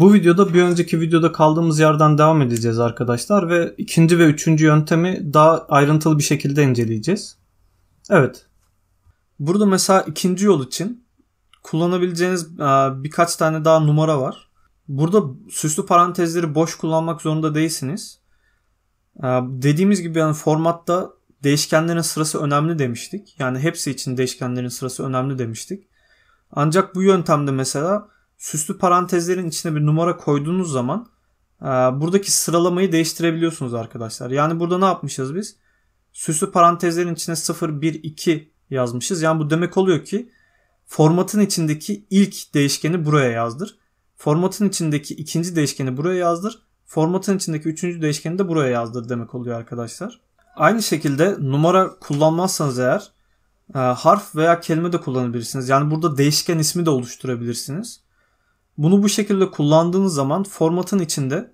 Bu videoda bir önceki videoda kaldığımız yerden devam edeceğiz arkadaşlar ve ikinci ve üçüncü yöntemi daha ayrıntılı bir şekilde inceleyeceğiz. Evet. Burada mesela ikinci yol için kullanabileceğiniz e, birkaç tane daha numara var. Burada süslü parantezleri boş kullanmak zorunda değilsiniz. E, dediğimiz gibi yani formatta değişkenlerin sırası önemli demiştik. Yani hepsi için değişkenlerin sırası önemli demiştik. Ancak bu yöntemde mesela süslü parantezlerin içine bir numara koyduğunuz zaman e, buradaki sıralamayı değiştirebiliyorsunuz arkadaşlar. Yani burada ne yapmışız biz? Süslü parantezlerin içine 0, 1, 2 yazmışız. Yani bu demek oluyor ki formatın içindeki ilk değişkeni buraya yazdır. Formatın içindeki ikinci değişkeni buraya yazdır. Formatın içindeki üçüncü değişkeni de buraya yazdır demek oluyor arkadaşlar. Aynı şekilde numara kullanmazsanız eğer e, harf veya kelime de kullanabilirsiniz. Yani burada değişken ismi de oluşturabilirsiniz. Bunu bu şekilde kullandığınız zaman formatın içinde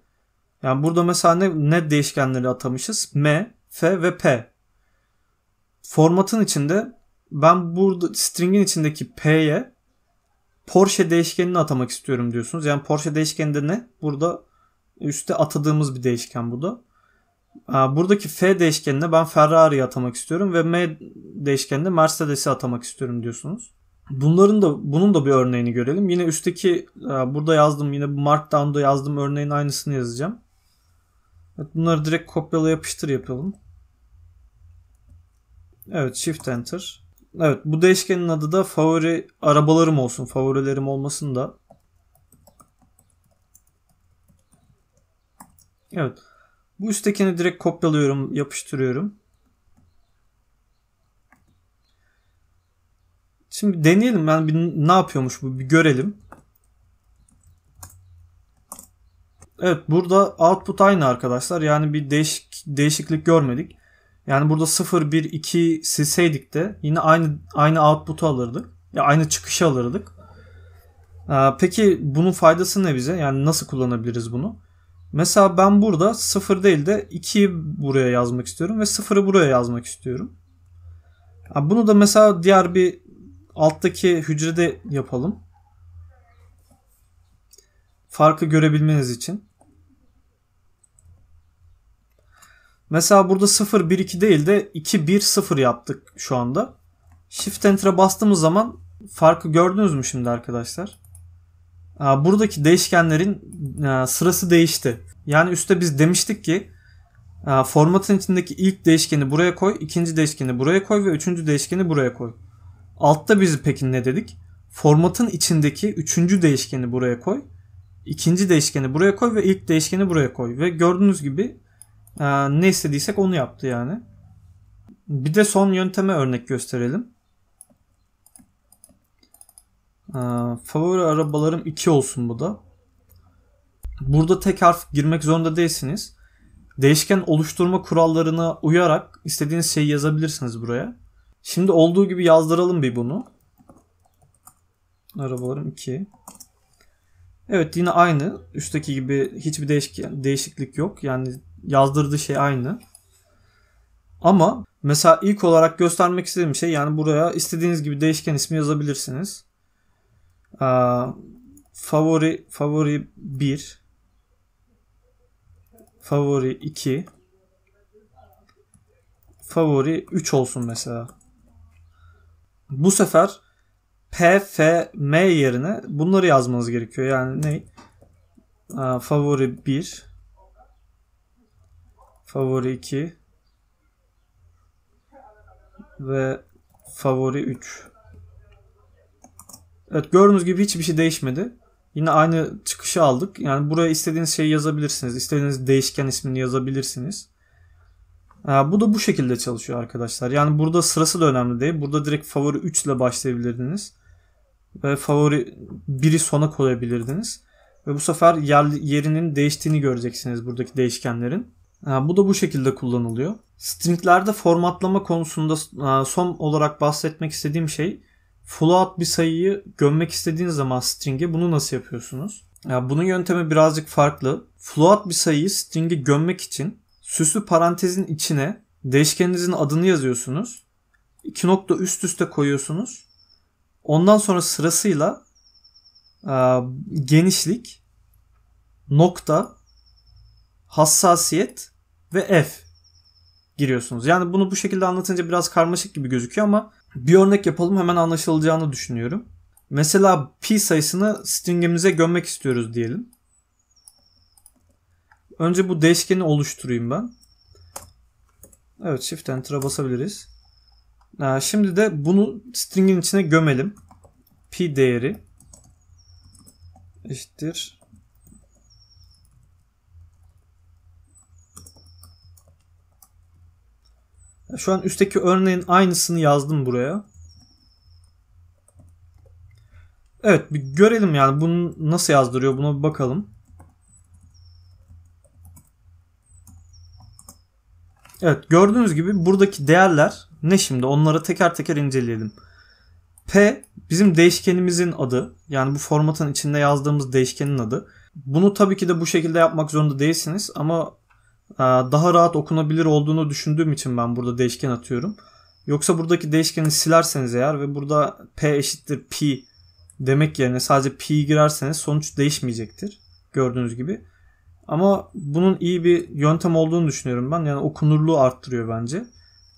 yani burada mesela ne, ne değişkenleri atamışız? M, F ve P. Formatın içinde ben burada string'in içindeki P'ye Porsche değişkenini atamak istiyorum diyorsunuz. Yani Porsche değişkeni de ne? Burada üstte atadığımız bir değişken bu da. Ee, buradaki F değişkenine ben Ferrari'yi atamak istiyorum ve M değişkenine Mercedes'i atamak istiyorum diyorsunuz. Bunların da bunun da bir örneğini görelim. Yine üstteki e, burada yazdım yine bu Markdown'da yazdığım örneğin aynısını yazacağım. Bunları direkt kopyala yapıştır yapalım. Evet Shift Enter. Evet bu değişkenin adı da favori arabalarım olsun. Favorilerim olmasın da. Evet. Bu üsttekini direkt kopyalıyorum, yapıştırıyorum. Şimdi deneyelim. Yani bir ne yapıyormuş bu bir görelim. Evet burada output aynı arkadaşlar. Yani bir değişik, değişiklik görmedik. Yani burada 0 1 2 silseydik de yine aynı aynı output'u alırdık. Ya aynı çıkışı alırdık. Ee, peki bunun faydası ne bize? Yani nasıl kullanabiliriz bunu? Mesela ben burada 0 değil de 2'yi buraya yazmak istiyorum ve 0'ı buraya yazmak istiyorum. Bunu da mesela diğer bir alttaki hücrede yapalım. Farkı görebilmeniz için. Mesela burada 0 1 2 değil de 2 1 0 yaptık şu anda. Shift Enter'a bastığımız zaman farkı gördünüz mü şimdi arkadaşlar? Buradaki değişkenlerin sırası değişti. Yani üstte biz demiştik ki formatın içindeki ilk değişkeni buraya koy, ikinci değişkeni buraya koy ve üçüncü değişkeni buraya koy. Altta biz peki ne dedik? Formatın içindeki üçüncü değişkeni buraya koy. ikinci değişkeni buraya koy ve ilk değişkeni buraya koy. Ve gördüğünüz gibi e, ne istediysek onu yaptı yani. Bir de son yönteme örnek gösterelim. E, favori arabalarım 2 olsun bu da. Burada tek harf girmek zorunda değilsiniz. Değişken oluşturma kurallarına uyarak istediğiniz şeyi yazabilirsiniz buraya. Şimdi olduğu gibi yazdıralım bir bunu. Arabalarım 2. Evet yine aynı. Üstteki gibi hiçbir değişik, değişiklik yok. Yani yazdırdığı şey aynı. Ama mesela ilk olarak göstermek istediğim şey yani buraya istediğiniz gibi değişken ismi yazabilirsiniz. Ee, favori favori 1 favori 2 favori 3 olsun mesela. Bu sefer P, F, M yerine bunları yazmanız gerekiyor. Yani ne? Aa, favori 1 favori 2 ve favori 3 Evet gördüğünüz gibi hiçbir şey değişmedi. Yine aynı çıkışı aldık. Yani buraya istediğiniz şeyi yazabilirsiniz. İstediğiniz değişken ismini yazabilirsiniz. Ee, bu da bu şekilde çalışıyor arkadaşlar. Yani burada sırası da önemli değil. Burada direkt favori 3 ile başlayabilirdiniz. Ve favori 1'i sona koyabilirdiniz. Ve bu sefer yer, yerinin değiştiğini göreceksiniz buradaki değişkenlerin. Ee, bu da bu şekilde kullanılıyor. Stringlerde formatlama konusunda e, son olarak bahsetmek istediğim şey float bir sayıyı gömmek istediğiniz zaman string'e bunu nasıl yapıyorsunuz? bunun yöntemi birazcık farklı. Float bir sayıyı string'e gömmek için Süslü parantezin içine değişkeninizin adını yazıyorsunuz. İki nokta üst üste koyuyorsunuz. Ondan sonra sırasıyla e, genişlik, nokta, hassasiyet ve f giriyorsunuz. Yani bunu bu şekilde anlatınca biraz karmaşık gibi gözüküyor ama bir örnek yapalım hemen anlaşılacağını düşünüyorum. Mesela pi sayısını stringimize gömmek istiyoruz diyelim. Önce bu değişkeni oluşturayım ben. Evet Shift Enter'a basabiliriz. Ee, şimdi de bunu string'in içine gömelim. Pi değeri eşittir. Şu an üstteki örneğin aynısını yazdım buraya. Evet bir görelim yani bunu nasıl yazdırıyor buna bir bakalım. Evet gördüğünüz gibi buradaki değerler ne şimdi onları teker teker inceleyelim. P bizim değişkenimizin adı. Yani bu formatın içinde yazdığımız değişkenin adı. Bunu tabii ki de bu şekilde yapmak zorunda değilsiniz ama e, daha rahat okunabilir olduğunu düşündüğüm için ben burada değişken atıyorum. Yoksa buradaki değişkeni silerseniz eğer ve burada P eşittir pi demek yerine sadece pi girerseniz sonuç değişmeyecektir. Gördüğünüz gibi. Ama bunun iyi bir yöntem olduğunu düşünüyorum ben. Yani okunurluğu arttırıyor bence.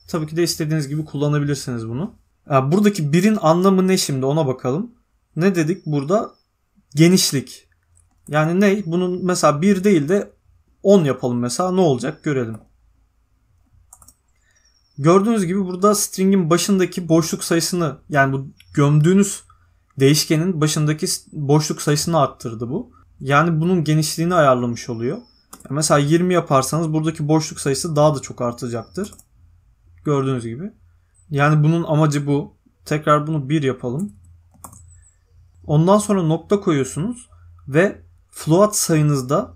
Tabii ki de istediğiniz gibi kullanabilirsiniz bunu. Yani buradaki birin anlamı ne şimdi ona bakalım. Ne dedik burada? Genişlik. Yani ne? Bunun mesela bir değil de 10 yapalım mesela ne olacak görelim. Gördüğünüz gibi burada string'in başındaki boşluk sayısını yani bu gömdüğünüz değişkenin başındaki boşluk sayısını arttırdı bu. Yani bunun genişliğini ayarlamış oluyor. Mesela 20 yaparsanız buradaki boşluk sayısı daha da çok artacaktır. Gördüğünüz gibi. Yani bunun amacı bu. Tekrar bunu 1 yapalım. Ondan sonra nokta koyuyorsunuz ve float sayınızda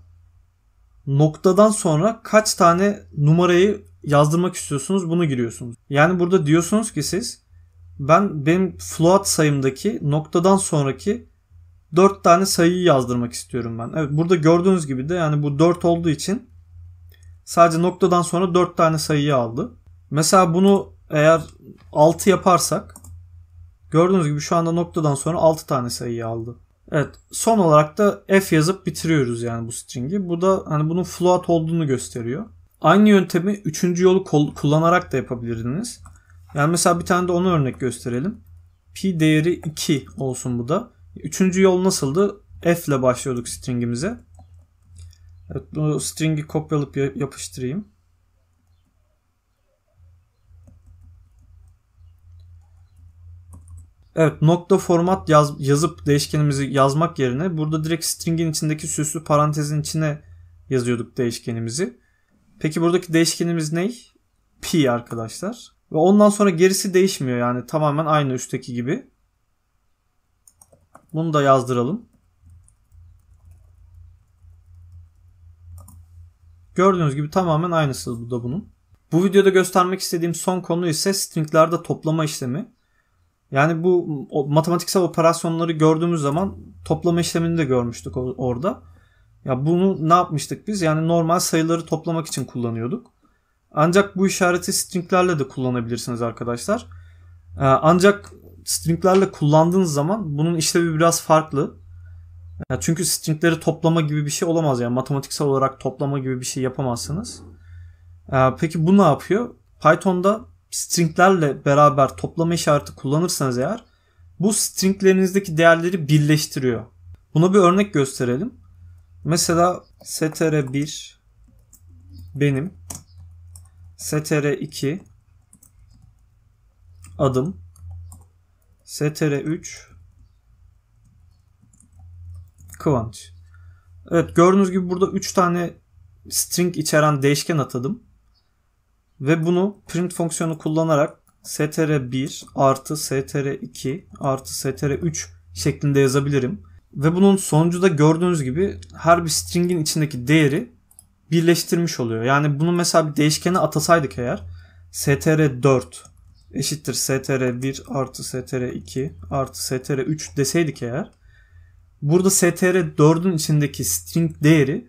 noktadan sonra kaç tane numarayı yazdırmak istiyorsunuz bunu giriyorsunuz. Yani burada diyorsunuz ki siz ben benim float sayımdaki noktadan sonraki 4 tane sayıyı yazdırmak istiyorum ben. Evet burada gördüğünüz gibi de yani bu 4 olduğu için sadece noktadan sonra 4 tane sayıyı aldı. Mesela bunu eğer 6 yaparsak gördüğünüz gibi şu anda noktadan sonra 6 tane sayıyı aldı. Evet son olarak da f yazıp bitiriyoruz yani bu string'i. Bu da hani bunun float olduğunu gösteriyor. Aynı yöntemi 3. yolu kullanarak da yapabilirdiniz. Yani mesela bir tane de onu örnek gösterelim. P değeri 2 olsun bu da. Üçüncü yol nasıldı? F ile başlıyorduk stringimize. Evet, bu stringi kopyalıp yapıştırayım. Evet nokta format yaz, yazıp değişkenimizi yazmak yerine burada direkt stringin içindeki süslü parantezin içine yazıyorduk değişkenimizi. Peki buradaki değişkenimiz ne? Pi arkadaşlar. Ve ondan sonra gerisi değişmiyor yani tamamen aynı üstteki gibi. Bunu da yazdıralım. Gördüğünüz gibi tamamen aynısı bu da bunun. Bu videoda göstermek istediğim son konu ise stringlerde toplama işlemi. Yani bu matematiksel operasyonları gördüğümüz zaman toplama işlemini de görmüştük orada. Ya bunu ne yapmıştık biz? Yani normal sayıları toplamak için kullanıyorduk. Ancak bu işareti stringlerle de kullanabilirsiniz arkadaşlar. Ee, ancak stringlerle kullandığınız zaman bunun işlevi biraz farklı. Ya çünkü stringleri toplama gibi bir şey olamaz yani matematiksel olarak toplama gibi bir şey yapamazsınız. Ee, peki bu ne yapıyor? Python'da stringlerle beraber toplama işareti kullanırsanız eğer bu stringlerinizdeki değerleri birleştiriyor. Buna bir örnek gösterelim. Mesela str1 benim str2 adım str3 kıvanç. Evet gördüğünüz gibi burada 3 tane string içeren değişken atadım. Ve bunu print fonksiyonu kullanarak str1 artı str2 artı str3 şeklinde yazabilirim. Ve bunun sonucu da gördüğünüz gibi her bir stringin içindeki değeri birleştirmiş oluyor. Yani bunu mesela bir değişkene atasaydık eğer str4 eşittir str 1 artı str 2 artı str 3 deseydik eğer burada str 4'ün içindeki string değeri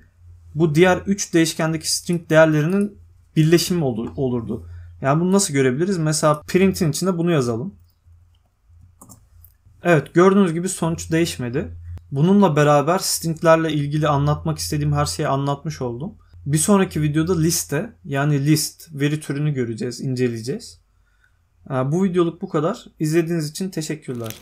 bu diğer 3 değişkendeki string değerlerinin birleşimi olur, olurdu. Yani bunu nasıl görebiliriz? Mesela print'in içinde bunu yazalım. Evet gördüğünüz gibi sonuç değişmedi. Bununla beraber stringlerle ilgili anlatmak istediğim her şeyi anlatmış oldum. Bir sonraki videoda liste yani list veri türünü göreceğiz, inceleyeceğiz. Bu videoluk bu kadar. İzlediğiniz için teşekkürler.